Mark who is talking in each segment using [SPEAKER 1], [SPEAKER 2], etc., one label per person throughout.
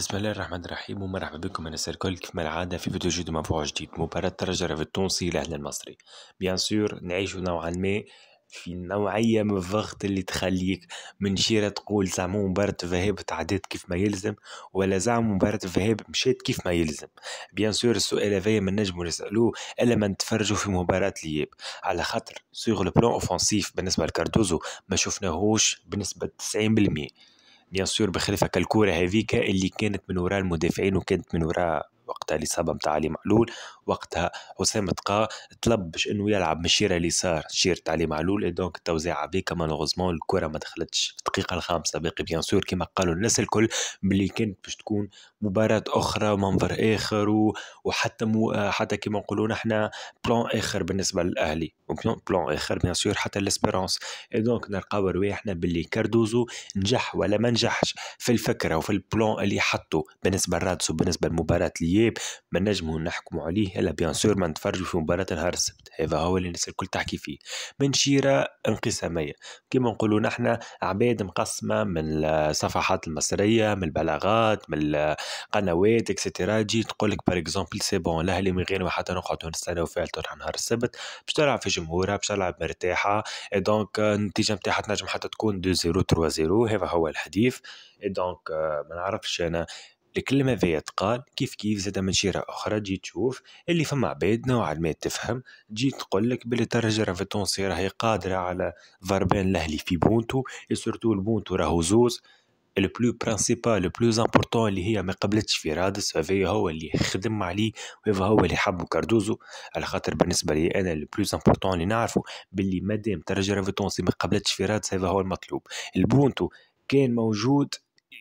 [SPEAKER 1] بسم الله الرحمن الرحيم ومرحبا بكم انا كيف كما العاده في فيديو جديد موضوع جديد مباراه في التونسي الاهلي المصري بيان سور نعيش نوعا ما في نوعية من الضغط اللي تخليك من شيرة تقول زعما مباراة الذهاب تعديت كيف ما يلزم ولا زعما مباراة الذهاب مشات كيف ما يلزم بيان سور السؤال هذايا ما نجمو نسألوه إلا ما نتفرجوا في مباراة الإياب على خاطر سيغ لو بلون أوفونسيف بالنسبة لكاردوزو ما شفناهوش بنسبة 90% بيان سور بخلافك الكوره هذيك اللي كانت من وراء المدافعين وكانت من وراء وقتها الاصابه نتاع علي معلول وقتها حسام تقا طلب باش انه يلعب من الشيره اليسار شيرة علي معلول دونك التوزيع عبيكا مالوغوزمون الكره ما دخلتش الدقيقه الخامسه باقي بيان سور كما قالوا الناس الكل باللي كانت باش تكون مباراه اخرى ومنظر اخر وحتى مو حتى كما نقولوا نحن بلان اخر بالنسبه للاهلي بلان اخر بيان سور حتى ليسبيرونس دونك نلقاو رواحنا باللي كاردوزو نجح ولا ما نجحش في الفكره وفي البلان اللي حطه بالنسبه لرادسو بالنسبه لمباراه لياب ما نجمو نحكموا عليه إلا بيان سور ما نتفرجوا في مباراة نهار السبت هذا هو اللي الناس الكل تحكي فيه من شيرة انقسامية كما نقولوا نحن عباد مقسمة من الصفحات المصرية من البلاغات من القنوات اكسترا تجي تقول لك باغ اكزومبل سي بون الاهلي من غير ما حتى نقعدوا نستناو فيها تروح نهار السبت باش تلعب في جمهورها باش تلعب مرتاحة دونك النتيجة نتاعها تنجم حتى تكون 2 0 3 0 هذا هو الحديث دونك ما نعرفش انا الكلمة ذي تقال كيف كيف زاد من شيرة أخرى تجي تشوف اللي فما عباد نوعا ما تفهم تجي تقول لك بلي ترجرة في راهي قادرة على ضربان الأهلي في بونتو سورتو البونتو راهو زوز لو بلو برانسيبال بلو امبورطون اللي هي ما قبلتش في رادس هذا هو اللي خدم عليه وهذا هو اللي حبو كاردوزو على خاطر بالنسبه لي انا لو بلو امبورطون اللي نعرفه باللي مادام ترجرة في ما قبلتش في رادس هذا هو المطلوب البونتو كان موجود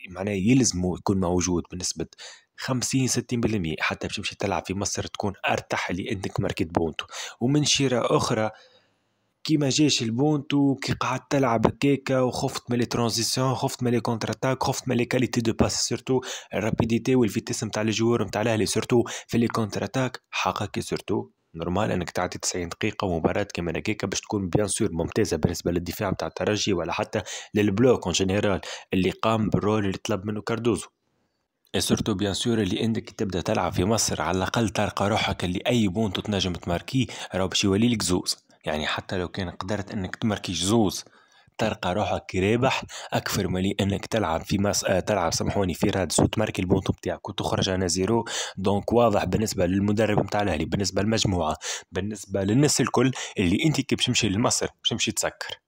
[SPEAKER 1] معناه يلزمه يكون موجود بنسبة 50 60% حتى باش تمشي تلعب في مصر تكون ارتاح لانك ماركت بونتو ومن شيره اخرى كي ما جاش البونتو كي قعدت تلعب هكاكا وخفت من لي ترانزيسيون خفت من لي كونتر اتاك خفت من لي كاليتي دو باس سورتو الرابيديتي والفيتيس نتاع الجوار نتاع الاهلي سورتو في لي كونتر اتاك حقك سورتو نورمال انك تعطي 90 دقيقه ومباراه كما هكاك باش تكون بيان سور ممتازه بالنسبه للدفاع بتاع الترجي ولا حتى للبلوك اون جينيرال اللي قام بالرول اللي طلب منه كاردوزو سورتو بيان سور اللي عندك تبدا تلعب في مصر على الاقل ترقى روحك اللي اي بونت تنجم تماركيه راه باش يولي لك زوز يعني حتى لو كان قدرت انك تماركيش زوز ترقى روحك رابح اكثر ملي انك تلعب في مس... آه تلعب سامحوني في راد سوت مارك البونتو بتاعك وتخرج انا زيرو دونك واضح بالنسبه للمدرب نتاع الاهلي بالنسبه للمجموعه بالنسبه للناس الكل اللي انت كي باش تمشي لمصر باش تمشي تسكر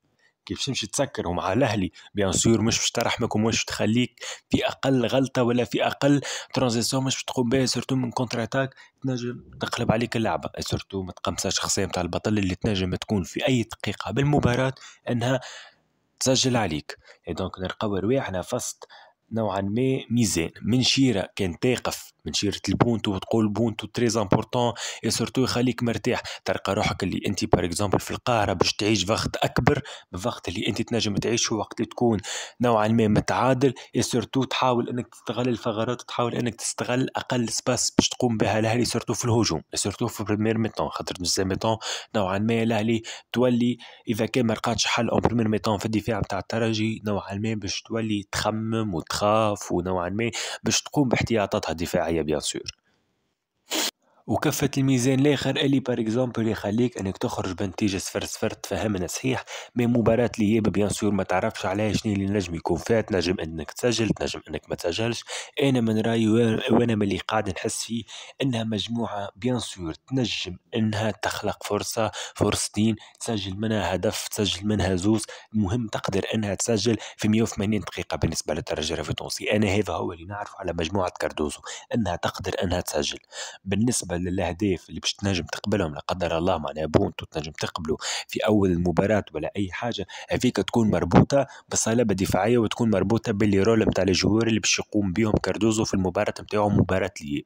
[SPEAKER 1] كيف تمشي تسكر ومع الاهلي بيان سور مش باش ترحمك ومش تخليك في اقل غلطه ولا في اقل ترانزيسيون مش تقوم بها سورتو من كونتر اتاك تنجم تقلب عليك اللعبه سورتو ما تقمصش شخصيه نتاع البطل اللي تنجم تكون في اي دقيقه بالمباراه انها تسجل عليك دونك نلقاو رواحنا فاست نوعا ما ميزان من شيرة كان تقف شيرة البونتو وتقول بونتو تري امبورتون اي سورتو يخليك مرتاح تلقى روحك اللي انت بار اكزومبل في القاهرة باش تعيش وقت اكبر من الوقت اللي انت تنجم تعيشه وقت اللي تكون نوعا ما متعادل اي سورتو تحاول انك تستغل الثغرات وتحاول انك تستغل اقل سباس باش تقوم بها الاهلي سورتو في الهجوم سورتو في بريمير ميتون خاطر دوزيام ميتون نوعا ما الاهلي تولي اذا كان ما لقاتش حل او بريمير ميتون في الدفاع نتاع الترجي نوعا ما باش تولي تخمم وتخمم تخاف ونوعا ما باش تقوم باحتياطاتها الدفاعيه بيان سور وكفة الميزان الاخر اللي بار اكزومبل يخليك انك تخرج بنتيجه صفر صفر تفهمنا صحيح مي مباراه هي بيان سور ما تعرفش عليها شنو اللي نجم يكون فيها تنجم انك تسجل تنجم انك ما تسجلش انا من رايي وانا من اللي قاعد نحس فيه انها مجموعه بيان سور تنجم انها تخلق فرصه فرصتين تسجل منها هدف تسجل منها زوز المهم تقدر انها تسجل في 180 دقيقه بالنسبه للترجي التونسي انا هذا هو اللي نعرفه على مجموعه كاردوزو انها تقدر انها تسجل بالنسبه بالنسبه للاهداف اللي باش تنجم تقبلهم لا قدر الله معناها بونتو تنجم تقبله في اول المباراه ولا اي حاجه هذيك تكون مربوطه بصلابه دفاعيه وتكون مربوطه باللي رول نتاع الجوار اللي باش يقوم بهم كاردوزو في المباراه نتاعو مباراه لياب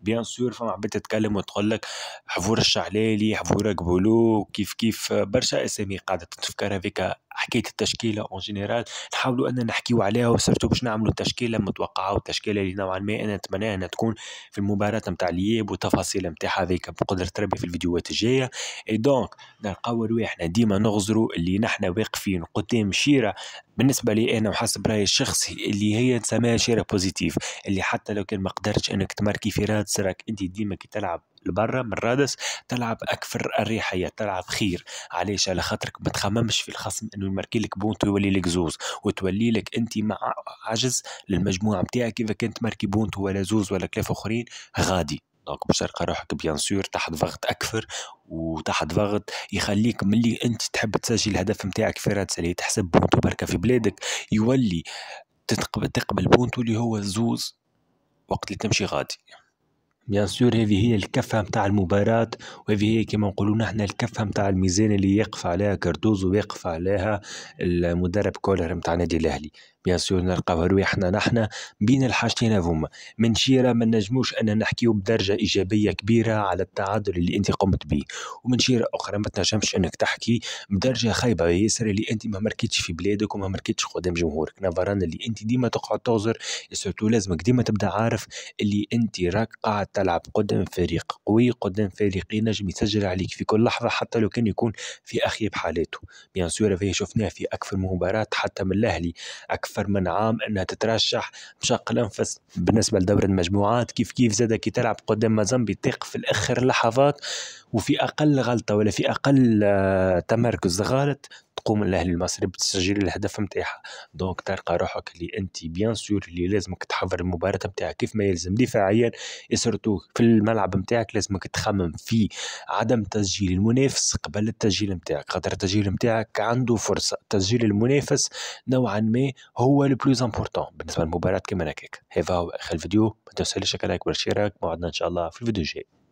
[SPEAKER 1] بيان سور فما عباد تتكلم وتقول لك حفور الشعلالي حفور قبولو كيف كيف برشا اسامي قاعده تتفكر هذيك حكايه التشكيله اون جينيرال نحاولوا ان نحكيوا عليها وسرتو باش نعملوا التشكيله المتوقعه والتشكيله اللي نوعا ما انا نتمناها انها تكون في المباراه نتاع الياب والتفاصيل نتاعها هذيك بقدره ربي في الفيديوهات الجايه اي دونك نلقاو احنا ديما نغزروا اللي نحنا واقفين قدام شيره بالنسبه لي انا وحسب رايي الشخصي اللي هي نسميها شيره بوزيتيف اللي حتى لو كان ما قدرتش انك تماركي في رادس راك انت ديما كي تلعب لبرا من رادس تلعب اكثر اريحيه تلعب خير علاش على خاطرك ما تخممش في الخصم انه يمركي لك بونت ويولي لك زوز وتولي لك انت مع عجز للمجموعه بتاعك اذا كنت ماركي بونت ولا زوز ولا كلاف اخرين غادي دونك باش تلقى روحك بيان سور تحت ضغط اكثر وتحت ضغط يخليك ملي انت تحب تسجل الهدف نتاعك في رادس اللي تحسب بونتو بركه في بلادك يولي تقبل بونتو اللي هو الزوز وقت اللي تمشي غادي بيان سور هذه هي الكفه متاع المباراه وهذه هي كما نقولوا نحن الكفه متاع الميزان اللي يقف عليها كردوز ويقف عليها المدرب كولر متاع النادي الاهلي بيان سور نلقاو روايحنا نحنا بين الحاجتين هذوما من شيرة ما نجموش أن نحكيو بدرجة إيجابية كبيرة على التعادل اللي أنت قمت به ومن شيرة أخرى ما تنجمش أنك تحكي بدرجة خايبة ياسر اللي أنت ما مركتش في بلادك وما مركتش قدام جمهورك نظرا اللي أنت ديما تقعد تغزر سورتو لازمك ديما تبدا عارف اللي أنت راك قاعد تلعب قدام فريق قوي قدام فريق ينجم يسجل عليك في كل لحظة حتى لو كان يكون في أخيب حالاته بيان سور شفناه في أكثر مباراة حتى من الأهلي أكثر أكثر من عام أنها تترشح بشق الأنفس بالنسبة لدور المجموعات كيف كيف زاد كي تلعب قدام مازامبي تيق في الآخر لحظات وفي أقل غلطة ولا في أقل آه، تمركز غلط تقوم الاهلي المصري بتسجيل الهدف نتاعها دونك تلقى روحك اللي انت بيان سور اللي لازمك تحضر المباراه نتاعك كيف ما يلزم دفاعيا سورتو في الملعب نتاعك لازمك تخمم في عدم تسجيل المنافس قبل التسجيل نتاعك خاطر التسجيل نتاعك عنده فرصه تسجيل المنافس نوعا ما هو هو لو بلوز امبورتون بالنسبه للمباراه كما هكاك هذا هو اخر الفيديو ما تنساليش لايك وشيرك موعدنا ان شاء الله في الفيديو الجاي